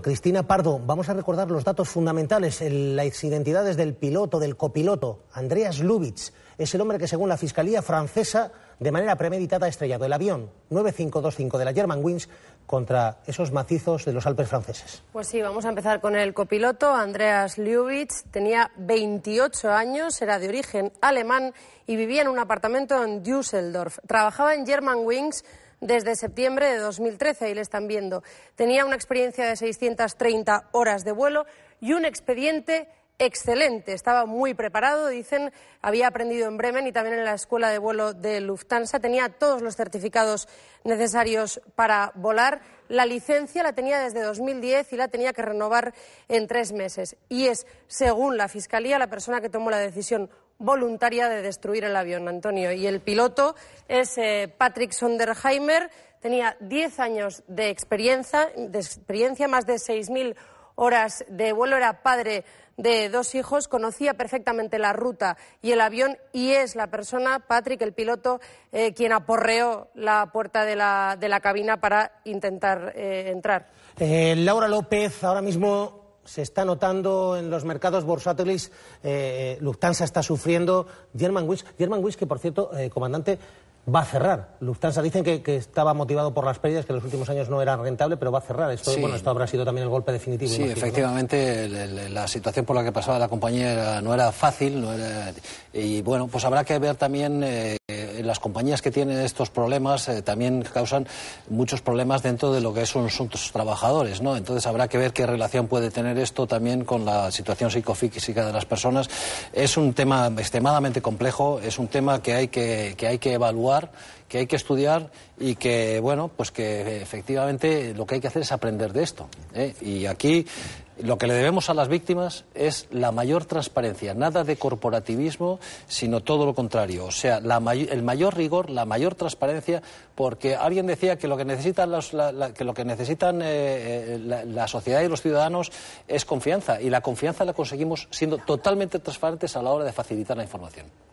Cristina Pardo, vamos a recordar los datos fundamentales, las identidades del piloto, del copiloto. Andreas Lubitz es el hombre que, según la Fiscalía francesa, de manera premeditada ha estrellado el avión 9525 de la Germanwings contra esos macizos de los Alpes franceses. Pues sí, vamos a empezar con el copiloto. Andreas Lubitz tenía 28 años, era de origen alemán y vivía en un apartamento en Düsseldorf. Trabajaba en Germanwings desde septiembre de 2013, ahí le están viendo. Tenía una experiencia de 630 horas de vuelo y un expediente excelente, estaba muy preparado, dicen, había aprendido en Bremen y también en la escuela de vuelo de Lufthansa, tenía todos los certificados necesarios para volar, la licencia la tenía desde 2010 y la tenía que renovar en tres meses. Y es, según la Fiscalía, la persona que tomó la decisión voluntaria de destruir el avión, Antonio. Y el piloto es eh, Patrick Sonderheimer, tenía 10 años de experiencia, de experiencia más de 6.000 horas de vuelo. Era padre de dos hijos, conocía perfectamente la ruta y el avión y es la persona, Patrick, el piloto, eh, quien aporreó la puerta de la, cabina para intentar eh, entrar. Eh, Laura López, ahora mismo se está notando en los mercados bursátiles, Lufthansa está sufriendo, German Wings, que por cierto, comandante, va a cerrar. Lufthansa dicen que, estaba motivado por las pérdidas, que en los últimos años no era rentable, pero va a cerrar. Esto, bueno, esto habrá sido también el golpe definitivo. Sí, efectivamente, la, situación por la que pasaba la compañía no era fácil. Y bueno, pues habrá que ver también eh, las compañías que tienen estos problemas, eh, también causan muchos problemas dentro de lo que son sus trabajadores, ¿no? Entonces habrá que ver qué relación puede tener esto también con la situación psicofísica de las personas. Es un tema extremadamente complejo, es un tema que hay que, hay que evaluar que hay que estudiar y que, bueno, pues que efectivamente lo que hay que hacer es aprender de esto. ¿eh? Y aquí lo que le debemos a las víctimas es la mayor transparencia, nada de corporativismo, sino todo lo contrario. O sea, el mayor rigor, la mayor transparencia, porque alguien decía que lo que necesitan, que lo que necesitan eh, eh, la, sociedad y los ciudadanos es confianza, y la confianza la conseguimos siendo totalmente transparentes a la hora de facilitar la información.